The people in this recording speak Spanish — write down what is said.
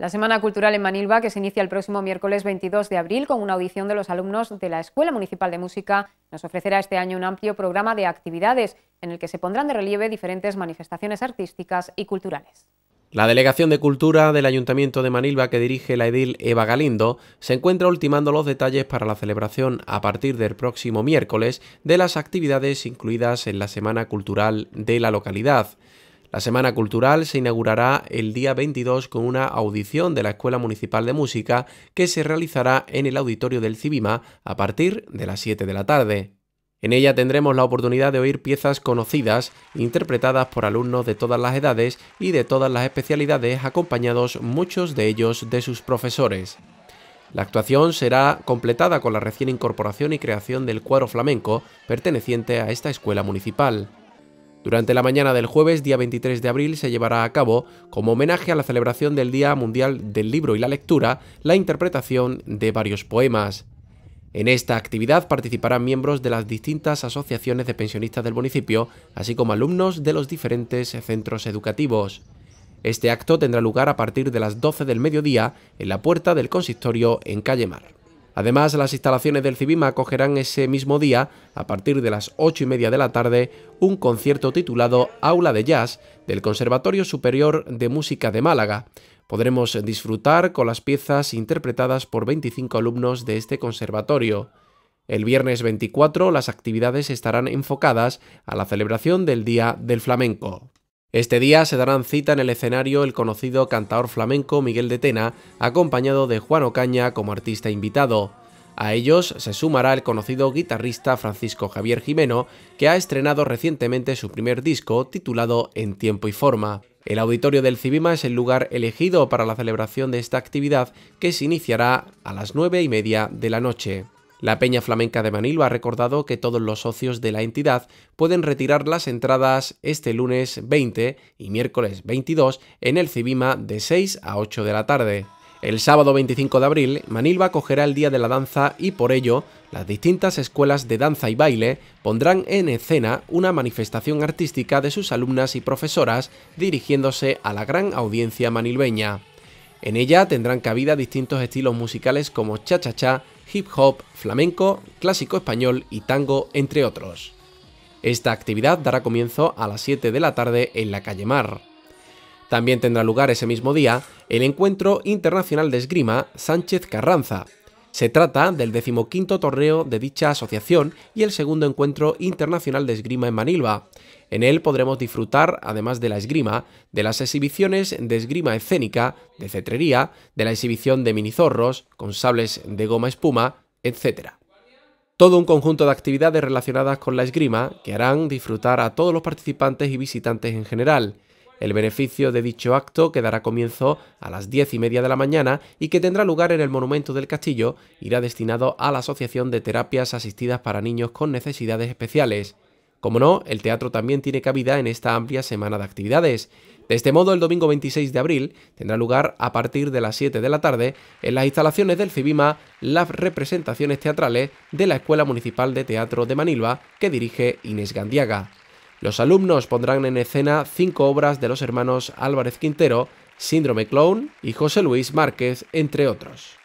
La Semana Cultural en Manilva, que se inicia el próximo miércoles 22 de abril con una audición de los alumnos de la Escuela Municipal de Música, nos ofrecerá este año un amplio programa de actividades en el que se pondrán de relieve diferentes manifestaciones artísticas y culturales. La Delegación de Cultura del Ayuntamiento de Manilva, que dirige la edil Eva Galindo, se encuentra ultimando los detalles para la celebración a partir del próximo miércoles de las actividades incluidas en la Semana Cultural de la localidad. La Semana Cultural se inaugurará el día 22 con una audición de la Escuela Municipal de Música que se realizará en el auditorio del Cibima a partir de las 7 de la tarde. En ella tendremos la oportunidad de oír piezas conocidas, interpretadas por alumnos de todas las edades y de todas las especialidades, acompañados muchos de ellos de sus profesores. La actuación será completada con la recién incorporación y creación del cuadro flamenco perteneciente a esta escuela municipal. Durante la mañana del jueves, día 23 de abril, se llevará a cabo, como homenaje a la celebración del Día Mundial del Libro y la Lectura, la interpretación de varios poemas. En esta actividad participarán miembros de las distintas asociaciones de pensionistas del municipio, así como alumnos de los diferentes centros educativos. Este acto tendrá lugar a partir de las 12 del mediodía en la puerta del consistorio en Calle Mar. Además, las instalaciones del Cibima acogerán ese mismo día, a partir de las 8 y media de la tarde, un concierto titulado Aula de Jazz del Conservatorio Superior de Música de Málaga. Podremos disfrutar con las piezas interpretadas por 25 alumnos de este conservatorio. El viernes 24 las actividades estarán enfocadas a la celebración del Día del Flamenco. Este día se darán cita en el escenario el conocido cantaor flamenco Miguel de Tena, acompañado de Juan Ocaña como artista invitado. A ellos se sumará el conocido guitarrista Francisco Javier Jimeno, que ha estrenado recientemente su primer disco titulado En tiempo y forma. El auditorio del Cibima es el lugar elegido para la celebración de esta actividad que se iniciará a las nueve y media de la noche. La Peña Flamenca de Manilva ha recordado que todos los socios de la entidad pueden retirar las entradas este lunes 20 y miércoles 22 en el Cibima de 6 a 8 de la tarde. El sábado 25 de abril, Manilva acogerá el Día de la Danza y por ello, las distintas escuelas de danza y baile pondrán en escena una manifestación artística de sus alumnas y profesoras dirigiéndose a la gran audiencia manilveña. En ella tendrán cabida distintos estilos musicales como cha-cha-cha, hip hop, flamenco, clásico español y tango, entre otros. Esta actividad dará comienzo a las 7 de la tarde en la calle Mar. También tendrá lugar ese mismo día el Encuentro Internacional de Esgrima Sánchez Carranza, se trata del decimoquinto torneo de dicha asociación y el segundo encuentro internacional de esgrima en Manilva. En él podremos disfrutar, además de la esgrima, de las exhibiciones de esgrima escénica, de cetrería, de la exhibición de minizorros, con sables de goma espuma, etc. Todo un conjunto de actividades relacionadas con la esgrima que harán disfrutar a todos los participantes y visitantes en general. El beneficio de dicho acto que dará comienzo a las diez y media de la mañana y que tendrá lugar en el Monumento del Castillo irá destinado a la Asociación de Terapias Asistidas para Niños con Necesidades Especiales. Como no, el teatro también tiene cabida en esta amplia semana de actividades. De este modo, el domingo 26 de abril tendrá lugar a partir de las 7 de la tarde en las instalaciones del CIBIMA las representaciones teatrales de la Escuela Municipal de Teatro de Manilva que dirige Inés Gandiaga. Los alumnos pondrán en escena cinco obras de los hermanos Álvarez Quintero, Síndrome Clown y José Luis Márquez, entre otros.